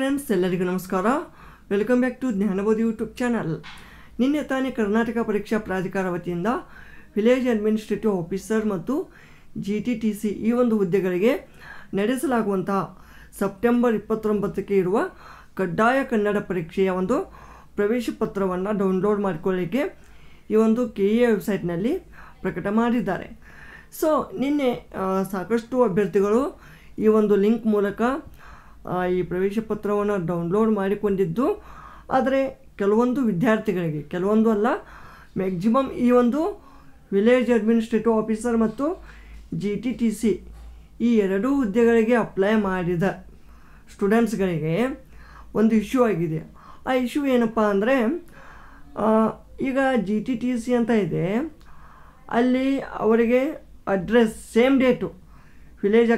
friends ಎಲ್ಲರಿಗೂ ನಮಸ್ಕಾರ welcome back to Jnanabodhi YouTube channel ನಿನ್ನೆ ತಾನೇ ಕರ್ನಾಟಕ ಪರೀಕ್ಷಾ ಪ್ರಾಧಿಕಾರ ವತಿಯಿಂದ ವಿಲೇಜ್ ಅಡ್ಮಿನಿಸ್ಟ್ರೇಟಿವ್ ಆಫೀಸರ್ ಮತ್ತು ಜಿ ಟಿ ಟಿ ಸಿ ಈ ಒಂದು ಹುದ್ದೆಗಳಿಗೆ ನಡೆಸಲಾಗುವಂತಹ ಸೆಪ್ಟೆಂಬರ್ ಇಪ್ಪತ್ತೊಂಬತ್ತಕ್ಕೆ ಇರುವ ಕಡ್ಡಾಯ ಕನ್ನಡ ಪರೀಕ್ಷೆಯ ಒಂದು ಪ್ರವೇಶ ಪತ್ರವನ್ನು ಡೌನ್ಲೋಡ್ ಮಾಡಿಕೊಳ್ಳಿಕ್ಕೆ ಈ ಒಂದು ಕೆ ಎ ವೆಬ್ಸೈಟ್ನಲ್ಲಿ ಪ್ರಕಟ ಮಾಡಿದ್ದಾರೆ ಸೊ ನಿನ್ನೆ ಸಾಕಷ್ಟು ಅಭ್ಯರ್ಥಿಗಳು ಈ ಒಂದು ಲಿಂಕ್ ಮೂಲಕ ಈ ಪ್ರವೇಶ ಪತ್ರವನ್ನು ಡೌನ್ಲೋಡ್ ಮಾಡಿಕೊಂಡಿದ್ದು ಆದರೆ ಕೆಲವೊಂದು ವಿದ್ಯಾರ್ಥಿಗಳಿಗೆ ಕೆಲವೊಂದು ಅಲ್ಲ ಮ್ಯಾಕ್ಸಿಮಮ್ ಈ ಒಂದು ವಿಲೇಜ್ ಅಡ್ಮಿನಿಸ್ಟ್ರೇಟಿವ್ ಆಫೀಸರ್ ಮತ್ತು ಜಿ ಟಿ ಟಿ ಸಿ ಈ ಎರಡೂ ಹುದ್ದೆಗಳಿಗೆ ಅಪ್ಲೈ ಮಾಡಿದ ಸ್ಟೂಡೆಂಟ್ಸ್ಗಳಿಗೆ ಒಂದು ಇಶ್ಯೂ ಆಗಿದೆ ಆ ಇಶ್ಯೂ ಏನಪ್ಪ ಅಂದರೆ ಈಗ ಜಿ ಟಿ ಟಿ ಸಿ ಅಂತ ಇದೆ ಅಲ್ಲಿ ಅವರಿಗೆ address same date village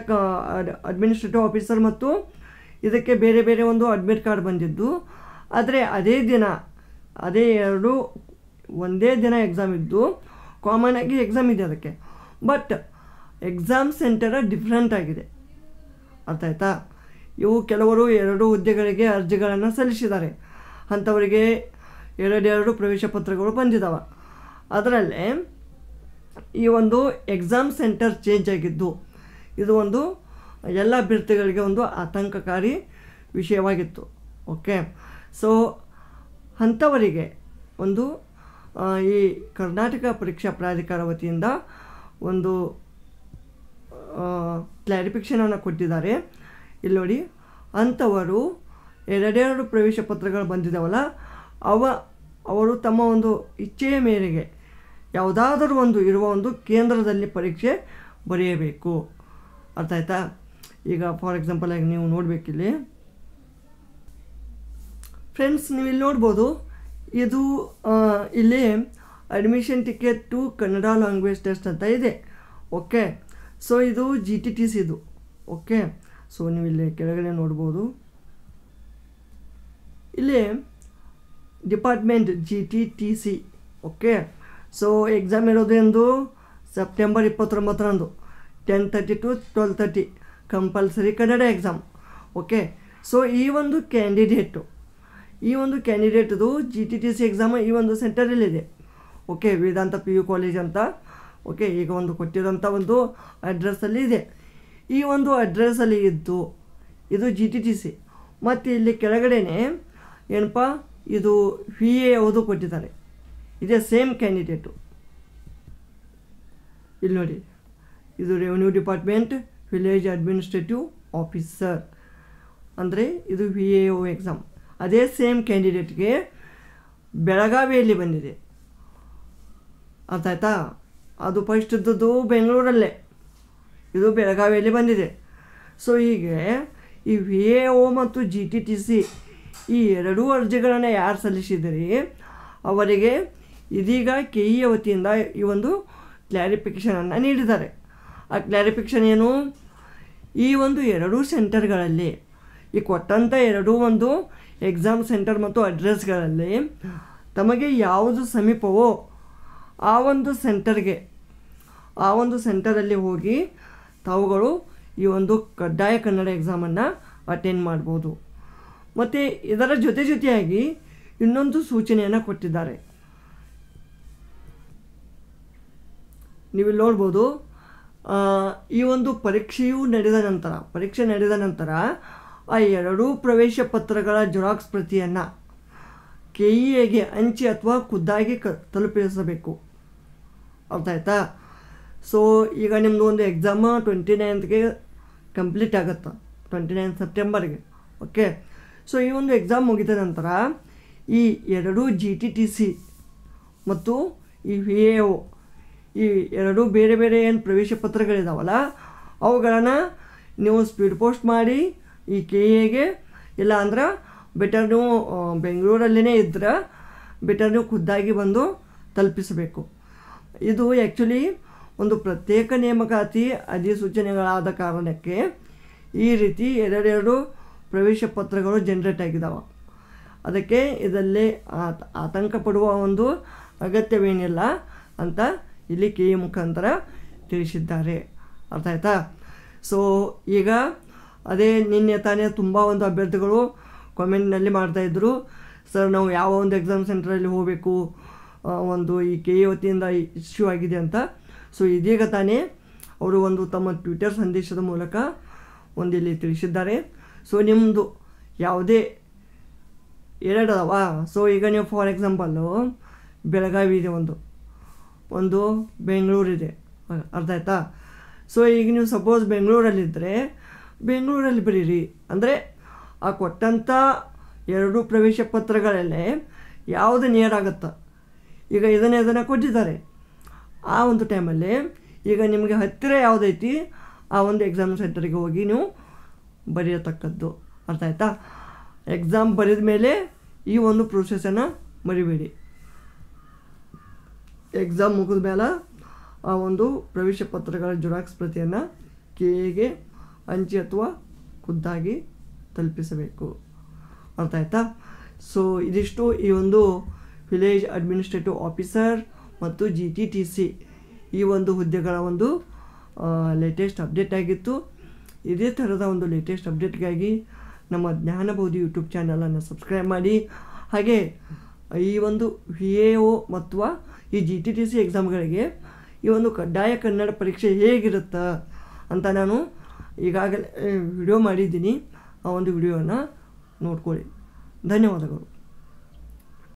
administrative officer ಮತ್ತು ಇದಕ್ಕೆ ಬೇರೆ ಬೇರೆ ಒಂದು ಅಡ್ಮಿಟ್ ಕಾರ್ಡ್ ಬಂದಿದ್ದು ಆದರೆ ಅದೇ ದಿನ ಅದೇ ಎರಡು ಒಂದೇ ದಿನ ಎಕ್ಸಾಮ್ ಇದ್ದು ಕಾಮನ್ ಆಗಿ ಎಕ್ಸಾಮ್ ಇದೆ ಅದಕ್ಕೆ ಬಟ್ ಎಕ್ಸಾಮ್ ಸೆಂಟರ ಡಿಫ್ರೆಂಟ್ ಆಗಿದೆ ಅರ್ಥ ಆಯ್ತಾ ಇವು ಕೆಲವರು ಎರಡು ಹುದ್ದೆಗಳಿಗೆ ಅರ್ಜಿಗಳನ್ನು ಸಲ್ಲಿಸಿದ್ದಾರೆ ಅಂಥವರಿಗೆ ಎರಡೆರಡು ಪ್ರವೇಶ ಪತ್ರಗಳು ಬಂದಿದ್ದಾವೆ ಅದರಲ್ಲೇ ಈ ಒಂದು ಎಕ್ಸಾಮ್ ಸೆಂಟರ್ ಚೇಂಜ್ ಆಗಿದ್ದು ಇದು ಒಂದು ಎಲ್ಲ ಅಭ್ಯರ್ಥಿಗಳಿಗೆ ಒಂದು ಆತಂಕಕಾರಿ ವಿಷಯವಾಗಿತ್ತು ಓಕೆ ಸೊ ಅಂಥವರಿಗೆ ಒಂದು ಈ ಕರ್ನಾಟಕ ಪರೀಕ್ಷಾ ಪ್ರಾಧಿಕಾರ ವತಿಯಿಂದ ಒಂದು ಕ್ಲಾರಿಫಿಕೇಷನನ್ನು ಕೊಟ್ಟಿದ್ದಾರೆ ಇಲ್ಲಿ ನೋಡಿ ಅಂಥವರು ಎರಡೆರಡು ಪ್ರವೇಶ ಪತ್ರಗಳು ಬಂದಿದ್ದಾವಲ್ಲ ಅವ ಅವರು ತಮ್ಮ ಒಂದು ಇಚ್ಛೆಯ ಮೇರೆಗೆ ಯಾವುದಾದರೂ ಒಂದು ಇರುವ ಒಂದು ಕೇಂದ್ರದಲ್ಲಿ ಪರೀಕ್ಷೆ ಬರೆಯಬೇಕು ಅರ್ಥ ಆಯ್ತಾ ಈಗ ಫಾರ್ ಎಕ್ಸಾಂಪಲ್ ಆಗಿ ನೀವು ನೋಡಬೇಕಿಲ್ಲಿ ಫ್ರೆಂಡ್ಸ್ ನೀವು ಇಲ್ಲಿ ನೋಡ್ಬೋದು ಇದು ಇಲ್ಲಿ admission ticket to Kannada language test ಅಂತ ಇದೆ ಓಕೆ ಸೊ ಇದು ಜಿ ಟಿ ಟಿ ಸಿದು ಓಕೆ ಸೊ ನೀವು ಇಲ್ಲಿ ಕೆಳಗಡೆ ನೋಡ್ಬೋದು ಇಲ್ಲಿ department G T T C okay so exam ಇರೋದು ಎಂದು ಸೆಪ್ಟೆಂಬರ್ ಇಪ್ಪತ್ತೊಂಬತ್ತರಂದು ten thirty to twelve thirty compulsory Kannada exam okay so ಈ ಒಂದು ಕ್ಯಾಂಡಿಡೇಟು ಈ ಒಂದು ಕ್ಯಾಂಡಿಡೇಟದು G T T C exam ಈ ಒಂದು ಸೆಂಟರಲ್ಲಿದೆ okay Vedanta P U college ಅಂತ ಓಕೆ ಈಗ ಒಂದು ಕೊಟ್ಟಿರೋಂಥ ಒಂದು ಅಡ್ರೆಸ್ಸಲ್ಲಿ ಇದೆ ಈ ಒಂದು ಅಡ್ರೆಸ್ಸಲ್ಲಿ ಇದ್ದು ಇದು ಜಿ ಟಿ ಟಿ ಸಿ ಮತ್ತು ಇಲ್ಲಿ ಕೆಳಗಡೆನೆ ಏನಪ್ಪ ಇದು ವಿ ಎ ಯಾವುದು ಕೊಟ್ಟಿದ್ದಾರೆ ಇದೇ ಸೇಮ್ ಕ್ಯಾಂಡಿಡೇಟು ಇಲ್ಲಿ ನೋಡಿ ಇದು revenue department village administrative officer ಅಂದರೆ ಇದು ವಿ ಎ ಓ ಎಕ್ಸಾಮ್ ಅದೇ ಸೇಮ್ ಕ್ಯಾಂಡಿಡೇಟ್ಗೆ ಬೆಳಗಾವಿಯಲ್ಲಿ ಬಂದಿದೆ ಅರ್ಥಾಯ್ತಾ ಅದು ಫಸ್ಟ್ ಇದ್ದದ್ದು ಬೆಂಗಳೂರಲ್ಲೇ ಇದು ಬೆಳಗಾವಿಯಲ್ಲಿ ಬಂದಿದೆ ಸೊ ಹೀಗೆ ಈ ವಿ ಎ ಒ ಮತ್ತು ಜಿ ಟಿ ಟಿ ಸಿ ಈ ಎರಡೂ ಅರ್ಜಿಗಳನ್ನು ಯಾರು ಸಲ್ಲಿಸಿದಿರಿ ಅವರಿಗೆ ಇದೀಗ ಕೆ ಇ e ವತಿಯಿಂದ ಈ ಒಂದು ಕ್ಲಾರಿಫಿಕೇಷನನ್ನು ನೀಡಿದ್ದಾರೆ ಆ ಕ್ಲಾರಿಫಿಕೇಷನ್ ಏನು ಈ ಒಂದು ಎರಡೂ ಸೆಂಟರ್ಗಳಲ್ಲಿ ಈ ಕೊಟ್ಟಂಥ ಎರಡೂ ಒಂದು ಎಕ್ಸಾಮ್ ಸೆಂಟರ್ ಮತ್ತು ಅಡ್ರೆಸ್ಗಳಲ್ಲಿ ತಮಗೆ ಯಾವುದು ಸಮೀಪವೋ ಆ ಒಂದು ಸೆಂಟರ್ಗೆ ಆ ಒಂದು ಸೆಂಟರಲ್ಲಿ ಹೋಗಿ ತಾವುಗಳು ಈ ಒಂದು ಕಡ್ಡಾಯ ಕನ್ನಡ ಎಕ್ಸಾಮನ್ನು ಅಟೆಂಡ್ ಮಾಡ್ಬೋದು ಮತ್ತು ಇದರ ಜೊತೆ ಜೊತೆಯಾಗಿ ಇನ್ನೊಂದು ಸೂಚನೆಯನ್ನು ಕೊಟ್ಟಿದ್ದಾರೆ ನೀವು ನೋಡ್ಬೋದು ಈ ಒಂದು ಪರೀಕ್ಷೆಯೂ ನಡೆದ ನಂತರ ಪರೀಕ್ಷೆ ನಡೆದ ನಂತರ ಆ ಎರಡೂ ಪ್ರವೇಶ ಪತ್ರಗಳ ಜೆರಾಕ್ಸ್ ಪ್ರತಿಯನ್ನು ಕೆ ಇ ಎಗೆ ಅಂಚೆ ಅಥವಾ ಖುದ್ದಾಗಿ ಕ ತಲುಪಿಸಬೇಕು ಅರ್ಥ ಆಯ್ತಾ ಸೊ ಈಗ ನಿಮ್ಮದು ಒಂದು ಎಕ್ಸಾಮ್ ಟ್ವೆಂಟಿ ನೈನ್ತ್ಗೆ ಕಂಪ್ಲೀಟ್ ಆಗುತ್ತೆ ಟ್ವೆಂಟಿ ನೈನ್ ಸೆಪ್ಟೆಂಬರ್ಗೆ ಓಕೆ ಸೊ ಈ ಒಂದು ಎಕ್ಸಾಮ್ ಮುಗಿದ ನಂತರ ಈ ಎರಡೂ ಜಿ ಟಿ ಟಿ ಸಿ ಮತ್ತು ಈ ವಿ ಎ ಓ ಈ ಎರಡೂ ಬೇರೆ ಬೇರೆ ಏನು ಪ್ರವೇಶ ಪತ್ರಗಳಿದಾವಲ್ಲ ಅವುಗಳನ್ನು ನೀವು ಸ್ಪೀಡ್ ಪೋಸ್ಟ್ ಮಾಡಿ ಈ ಕೆ ಎಗೆ ಇಲ್ಲ ಅಂದ್ರೆ ಬೆಟರ್ ನೀವು ಬೆಂಗಳೂರಲ್ಲೇ ಇದ್ರೆ ಬೆಟರ್ ನೀವು ಖುದ್ದಾಗಿ ಬಂದು ತಲುಪಿಸಬೇಕು ಇದು ಆ್ಯಕ್ಚುಲಿ ಒಂದು ಪ್ರತ್ಯೇಕ ನೇಮಕಾತಿ ಅಧಿಸೂಚನೆಗಳಾದ ಕಾರಣಕ್ಕೆ ಈ ರೀತಿ ಎರಡೆರಡು ಪ್ರವೇಶ ಪತ್ರಗಳು ಜನ್ರೇಟ್ ಆಗಿದ್ದಾವೆ ಅದಕ್ಕೆ ಇದರಲ್ಲಿ ಆತಂಕ ಪಡುವ ಒಂದು ಅಗತ್ಯವೇನಿಲ್ಲ ಅಂತ ಕೆ ಎ ಮುಖಾಂತರ ತಿಳಿಸಿದ್ದಾರೆ ಅರ್ಥ ಆಯ್ತಾ ಸೊ ಈಗ ಅದೇ ನಿನ್ನೆ ತಾನೇ ತುಂಬ ಒಂದು ಅಭ್ಯರ್ಥಿಗಳು ಕಾಮೆಂಟ್ನಲ್ಲಿ ಮಾಡ್ತಾಯಿದ್ರು ಸರ್ ನಾವು ಯಾವ ಒಂದು ಎಕ್ಸಾಮ್ ಸೆಂಟ್ರಲ್ಲಿ ಹೋಗಬೇಕು ಒಂದು ಈ ಕೆ ಎ ವತಿಯಿಂದ ಇಶ್ಯೂ ಆಗಿದೆ ಅಂತ ಸೊ ಇದೀಗ ತಾನೇ ಅವರು ಒಂದು ತಮ್ಮ ಟ್ವಿಟರ್ ಸಂದೇಶದ ಮೂಲಕ ಒಂದು ಇಲ್ಲಿ ತಿಳಿಸಿದ್ದಾರೆ ಸೊ ನಿಮ್ಮದು ಯಾವುದೇ ಎರಡದವಾ ಸೊ ಈಗ ನೀವು ಫಾರ್ ಎಕ್ಸಾಂಪಲ್ಲು ಬೆಳಗಾವಿ ಇದೆ ಒಂದು ಒಂದು ಬೆಂಗಳೂರಿದೆ ಅರ್ಥ ಆಯ್ತಾ ಸೊ ಈಗ ನೀವು ಸಪೋಸ್ ಬೆಂಗಳೂರಲ್ಲಿದ್ದರೆ ಬೆಂಗಳೂರಲ್ಲಿ ಬರೀರಿ ಅಂದರೆ ಆ ಕೊಟ್ಟಂಥ ಎರಡು ಪ್ರವೇಶ ಪತ್ರಗಳಲ್ಲೇ ಯಾವುದು ನೇರಾಗುತ್ತ ಈಗ ಇದನ್ನೇ ಇದನ್ನು ಕೊಟ್ಟಿದ್ದಾರೆ ಆ ಒಂದು ಟೈಮಲ್ಲಿ ಈಗ ನಿಮಗೆ ಹತ್ತಿರ ಯಾವುದೈತಿ ಆ ಒಂದು ಎಕ್ಸಾಮ್ ಸೆಂಟರ್ಗೆ ಹೋಗಿ ನೀವು ಬರೆಯತಕ್ಕದ್ದು ಅರ್ಥ ಆಯ್ತಾ ಎಕ್ಸಾಮ್ ಬರೆದ ಮೇಲೆ ಈ ಒಂದು ಪ್ರೊಸೆಸನ್ನು ಮರಿಬೇಡಿ ಎಕ್ಸಾಮ್ ಮುಗಿದ ಮೇಲೆ ಆ ಒಂದು ಪ್ರವೇಶ ಪತ್ರಗಳ ಜುರಾಕ್ಸ್ ಪ್ರತಿಯನ್ನು ಕೆಗೆ ಅಂಚೆ ಅಥವಾ ಖುದ್ದಾಗಿ ತಲುಪಿಸಬೇಕು ಅರ್ಥ ಆಯ್ತಾ ಸೊ ಇದಿಷ್ಟು ಈ ಒಂದು ವಿಲೇಜ್ ಅಡ್ಮಿನಿಸ್ಟ್ರೇಟಿವ್ ಆಫೀಸರ್ ಮತ್ತು ಜಿ ಟಿ ಟಿ ಸಿ ಈ ಒಂದು ಹುದ್ದೆಗಳ ಒಂದು ಲೇಟೆಸ್ಟ್ ಅಪ್ಡೇಟ್ ಆಗಿತ್ತು ಇದೇ ಥರದ ಒಂದು ಲೇಟೆಸ್ಟ್ ಅಪ್ಡೇಟ್ಗಾಗಿ ನಮ್ಮ ಜ್ಞಾನಬೋಧಿ ಯೂಟ್ಯೂಬ್ ಚಾನಲನ್ನು ಸಬ್ಸ್ಕ್ರೈಬ್ ಮಾಡಿ ಹಾಗೆ ಈ ಒಂದು ವಿ ಎ ಒ ಮತ್ತು ಈ ಜಿ ಟಿ ಟಿ ಸಿ ಎಕ್ಸಾಮ್ಗಳಿಗೆ ಈ ಒಂದು ಕಡ್ಡಾಯ ಕನ್ನಡ ಪರೀಕ್ಷೆ ಹೇಗಿರುತ್ತಾ ಅಂತ ನಾನು ಈಗಾಗಲೇ ವಿಡಿಯೋ ಮಾಡಿದ್ದೀನಿ ಆ ಒಂದು ವಿಡಿಯೋನ ನೋಡ್ಕೊಳ್ಳಿ ಧನ್ಯವಾದಗಳು